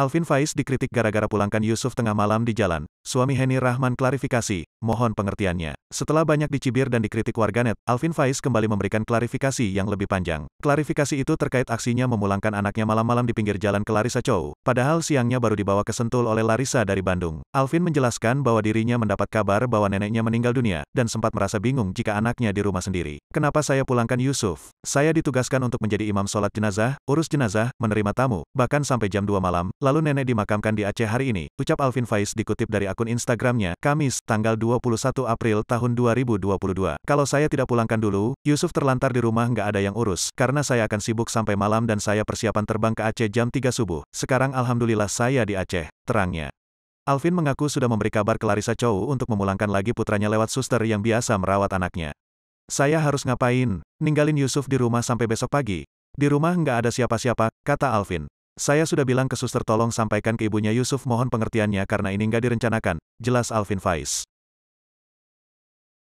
Alvin Faiz dikritik gara-gara pulangkan Yusuf tengah malam di jalan, Suami Heni Rahman klarifikasi, mohon pengertiannya. Setelah banyak dicibir dan dikritik warganet, Alvin Faiz kembali memberikan klarifikasi yang lebih panjang. Klarifikasi itu terkait aksinya memulangkan anaknya malam-malam di pinggir jalan ke Larissa Chow, padahal siangnya baru dibawa ke Sentul oleh Larissa dari Bandung. Alvin menjelaskan bahwa dirinya mendapat kabar bahwa neneknya meninggal dunia, dan sempat merasa bingung jika anaknya di rumah sendiri. Kenapa saya pulangkan Yusuf? Saya ditugaskan untuk menjadi imam sholat jenazah, urus jenazah, menerima tamu, bahkan sampai jam 2 malam, lalu nenek dimakamkan di Aceh hari ini, ucap Alvin Faiz dikutip dari akun Instagramnya, Kamis, tanggal 21 April tahun 2022. Kalau saya tidak pulangkan dulu, Yusuf terlantar di rumah nggak ada yang urus, karena saya akan sibuk sampai malam dan saya persiapan terbang ke Aceh jam 3 subuh. Sekarang alhamdulillah saya di Aceh, terangnya. Alvin mengaku sudah memberi kabar ke Larissa Chow untuk memulangkan lagi putranya lewat suster yang biasa merawat anaknya. Saya harus ngapain? Ninggalin Yusuf di rumah sampai besok pagi. Di rumah nggak ada siapa-siapa, kata Alvin. Saya sudah bilang ke suster tolong sampaikan ke ibunya Yusuf mohon pengertiannya karena ini nggak direncanakan, jelas Alvin Faiz.